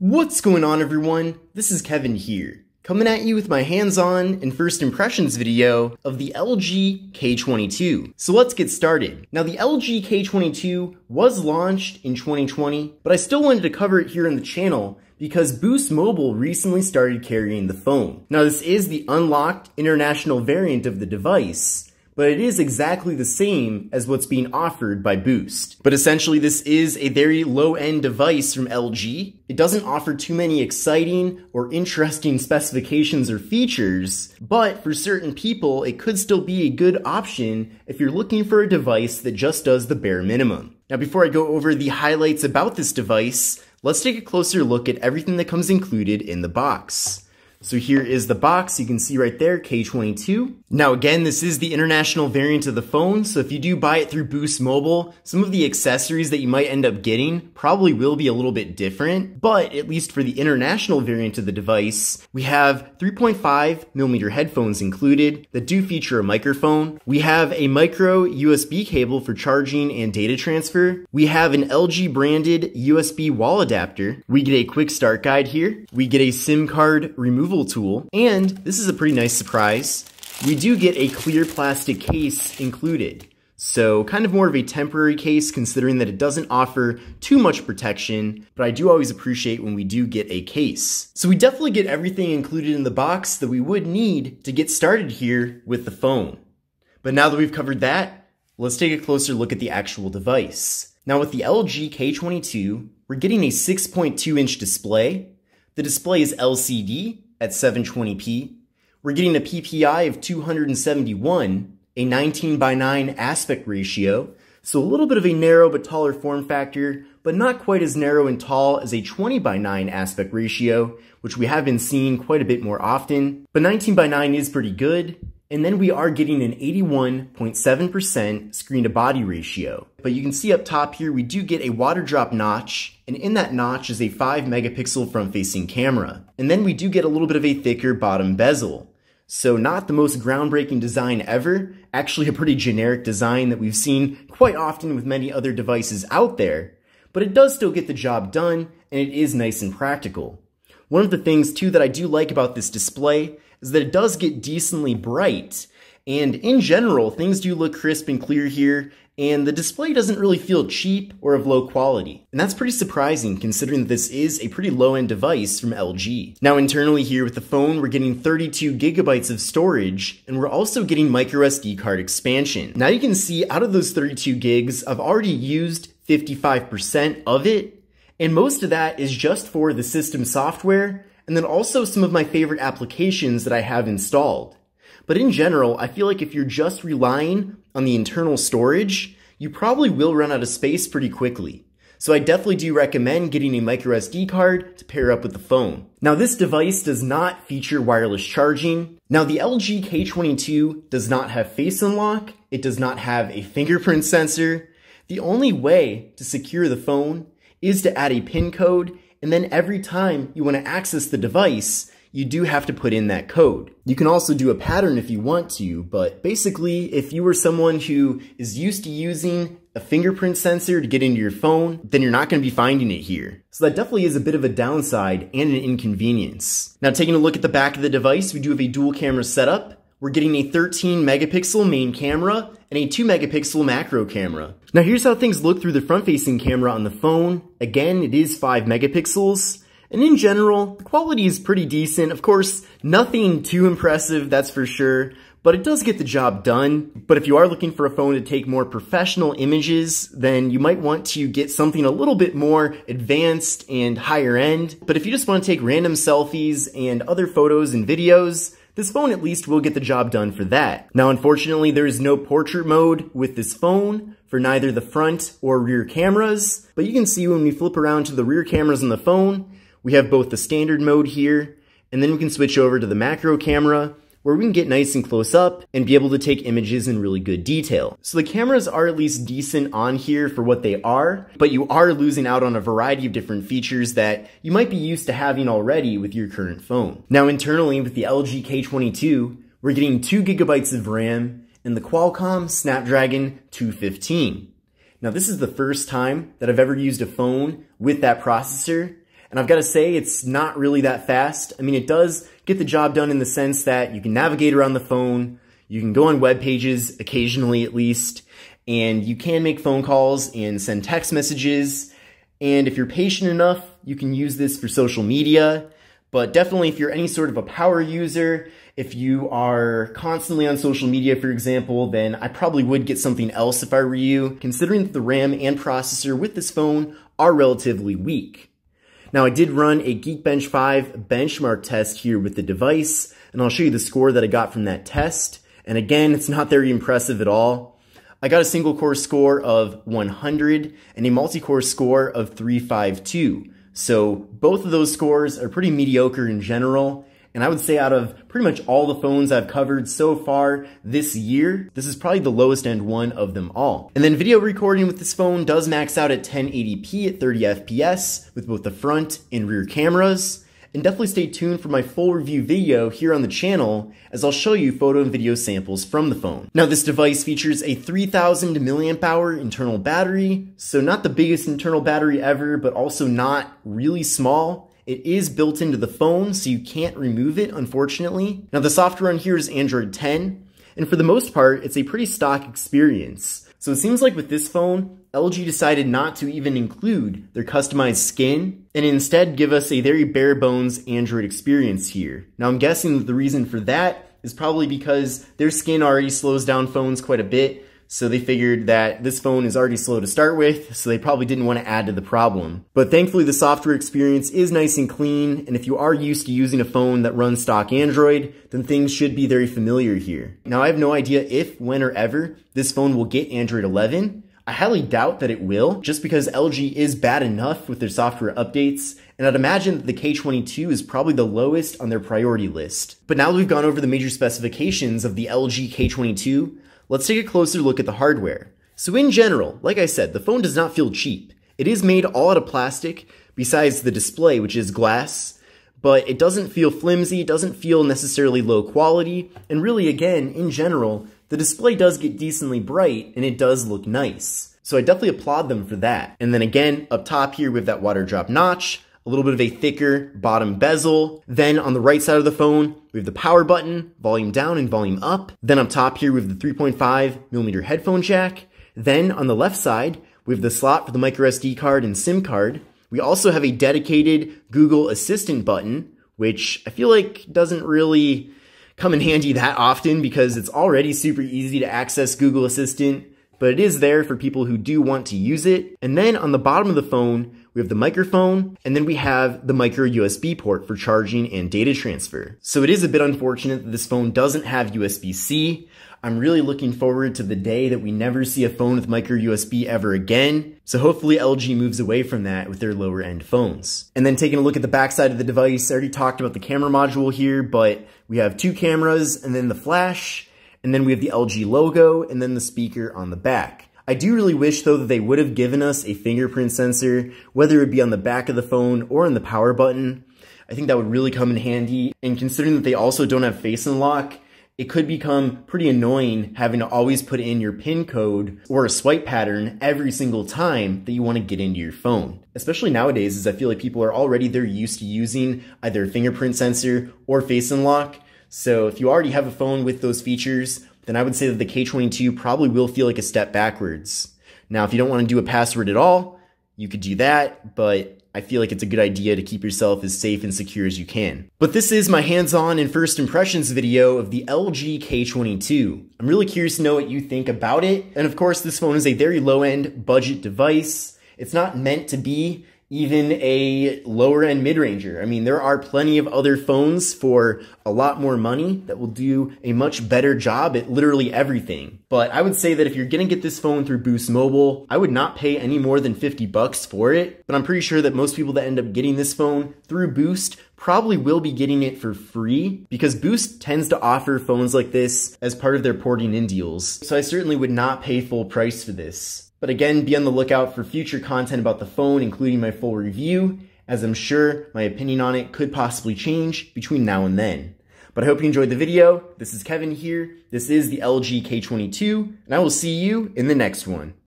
What's going on everyone? This is Kevin here, coming at you with my hands-on and first impressions video of the LG K22. So let's get started. Now the LG K22 was launched in 2020, but I still wanted to cover it here on the channel because Boost Mobile recently started carrying the phone. Now this is the unlocked international variant of the device, but it is exactly the same as what's being offered by Boost. But essentially, this is a very low end device from LG. It doesn't offer too many exciting or interesting specifications or features, but for certain people, it could still be a good option if you're looking for a device that just does the bare minimum. Now, before I go over the highlights about this device, let's take a closer look at everything that comes included in the box. So here is the box, you can see right there, K22. Now again, this is the international variant of the phone, so if you do buy it through Boost Mobile, some of the accessories that you might end up getting probably will be a little bit different, but at least for the international variant of the device, we have 3.5 millimeter headphones included that do feature a microphone. We have a micro USB cable for charging and data transfer. We have an LG branded USB wall adapter. We get a quick start guide here. We get a SIM card removal tool, and this is a pretty nice surprise. We do get a clear plastic case included. So kind of more of a temporary case considering that it doesn't offer too much protection, but I do always appreciate when we do get a case. So we definitely get everything included in the box that we would need to get started here with the phone. But now that we've covered that, let's take a closer look at the actual device. Now with the LG K22, we're getting a 6.2 inch display. The display is LCD at 720p we're getting a PPI of 271, a 19 by 9 aspect ratio, so a little bit of a narrow but taller form factor, but not quite as narrow and tall as a 20 by 9 aspect ratio, which we have been seeing quite a bit more often. But 19 by 9 is pretty good, and then we are getting an 81.7% screen to body ratio. But you can see up top here, we do get a water drop notch, and in that notch is a 5 megapixel front facing camera. And then we do get a little bit of a thicker bottom bezel. So not the most groundbreaking design ever, actually a pretty generic design that we've seen quite often with many other devices out there, but it does still get the job done, and it is nice and practical. One of the things too that I do like about this display is that it does get decently bright, and in general, things do look crisp and clear here, and the display doesn't really feel cheap or of low quality. And that's pretty surprising considering that this is a pretty low-end device from LG. Now internally here with the phone, we're getting 32 gigabytes of storage, and we're also getting microSD card expansion. Now you can see out of those 32 gigs, I've already used 55% of it, and most of that is just for the system software, and then also some of my favorite applications that I have installed. But in general, I feel like if you're just relying on the internal storage, you probably will run out of space pretty quickly. So I definitely do recommend getting a microSD card to pair up with the phone. Now this device does not feature wireless charging. Now the LG K22 does not have face unlock. It does not have a fingerprint sensor. The only way to secure the phone is to add a pin code and then every time you want to access the device, you do have to put in that code. You can also do a pattern if you want to, but basically, if you were someone who is used to using a fingerprint sensor to get into your phone, then you're not going to be finding it here. So that definitely is a bit of a downside and an inconvenience. Now taking a look at the back of the device, we do have a dual camera setup. We're getting a 13 megapixel main camera and a 2 megapixel macro camera. Now here's how things look through the front facing camera on the phone. Again, it is 5 megapixels and in general, the quality is pretty decent. Of course, nothing too impressive, that's for sure, but it does get the job done. But if you are looking for a phone to take more professional images, then you might want to get something a little bit more advanced and higher end. But if you just want to take random selfies and other photos and videos, this phone at least will get the job done for that. Now unfortunately there is no portrait mode with this phone for neither the front or rear cameras, but you can see when we flip around to the rear cameras on the phone, we have both the standard mode here, and then we can switch over to the macro camera, where we can get nice and close up and be able to take images in really good detail. So the cameras are at least decent on here for what they are, but you are losing out on a variety of different features that you might be used to having already with your current phone. Now internally with the LG K22, we're getting 2 gigabytes of RAM and the Qualcomm Snapdragon 215. Now this is the first time that I've ever used a phone with that processor and I've got to say, it's not really that fast. I mean, it does get the job done in the sense that you can navigate around the phone, you can go on web pages, occasionally at least, and you can make phone calls and send text messages. And if you're patient enough, you can use this for social media. But definitely if you're any sort of a power user, if you are constantly on social media, for example, then I probably would get something else if I were you, considering that the RAM and processor with this phone are relatively weak. Now I did run a Geekbench 5 benchmark test here with the device, and I'll show you the score that I got from that test. And again, it's not very impressive at all. I got a single core score of 100 and a multi-core score of 352. So both of those scores are pretty mediocre in general, and I would say out of pretty much all the phones I've covered so far this year, this is probably the lowest end one of them all. And then video recording with this phone does max out at 1080p at 30 FPS with both the front and rear cameras. And definitely stay tuned for my full review video here on the channel as I'll show you photo and video samples from the phone. Now this device features a 3000 milliamp hour internal battery, so not the biggest internal battery ever, but also not really small, it is built into the phone, so you can't remove it, unfortunately. Now, the software on here is Android 10, and for the most part, it's a pretty stock experience. So it seems like with this phone, LG decided not to even include their customized skin and instead give us a very bare bones Android experience here. Now I'm guessing that the reason for that is probably because their skin already slows down phones quite a bit so they figured that this phone is already slow to start with, so they probably didn't want to add to the problem. But thankfully the software experience is nice and clean, and if you are used to using a phone that runs stock Android, then things should be very familiar here. Now I have no idea if, when, or ever this phone will get Android 11, I highly doubt that it will, just because LG is bad enough with their software updates, and I'd imagine that the K22 is probably the lowest on their priority list. But now that we've gone over the major specifications of the LG K22, Let's take a closer look at the hardware. So in general, like I said, the phone does not feel cheap. It is made all out of plastic, besides the display, which is glass, but it doesn't feel flimsy, it doesn't feel necessarily low quality, and really again, in general, the display does get decently bright and it does look nice. So I definitely applaud them for that. And then again, up top here we have that water drop notch, a little bit of a thicker bottom bezel. Then on the right side of the phone, we have the power button, volume down and volume up. Then up top here, we have the 3.5 millimeter headphone jack. Then on the left side, we have the slot for the micro SD card and SIM card. We also have a dedicated Google Assistant button, which I feel like doesn't really come in handy that often because it's already super easy to access Google Assistant, but it is there for people who do want to use it. And then on the bottom of the phone, we have the microphone, and then we have the micro USB port for charging and data transfer. So it is a bit unfortunate that this phone doesn't have USB-C. I'm really looking forward to the day that we never see a phone with micro USB ever again. So hopefully LG moves away from that with their lower end phones. And then taking a look at the backside of the device, I already talked about the camera module here, but we have two cameras and then the flash, and then we have the LG logo and then the speaker on the back. I do really wish though that they would have given us a fingerprint sensor, whether it be on the back of the phone or on the power button. I think that would really come in handy. And considering that they also don't have face unlock, it could become pretty annoying having to always put in your PIN code or a swipe pattern every single time that you want to get into your phone. Especially nowadays as I feel like people are already they're used to using either fingerprint sensor or face unlock. So if you already have a phone with those features, then I would say that the K22 probably will feel like a step backwards. Now, if you don't want to do a password at all, you could do that, but I feel like it's a good idea to keep yourself as safe and secure as you can. But this is my hands-on and first impressions video of the LG K22. I'm really curious to know what you think about it. And of course, this phone is a very low-end budget device. It's not meant to be even a lower end mid ranger. I mean, there are plenty of other phones for a lot more money that will do a much better job at literally everything. But I would say that if you're gonna get this phone through Boost Mobile, I would not pay any more than 50 bucks for it. But I'm pretty sure that most people that end up getting this phone through Boost probably will be getting it for free because Boost tends to offer phones like this as part of their porting in deals. So I certainly would not pay full price for this. But again, be on the lookout for future content about the phone, including my full review, as I'm sure my opinion on it could possibly change between now and then. But I hope you enjoyed the video. This is Kevin here. This is the LG K22, and I will see you in the next one.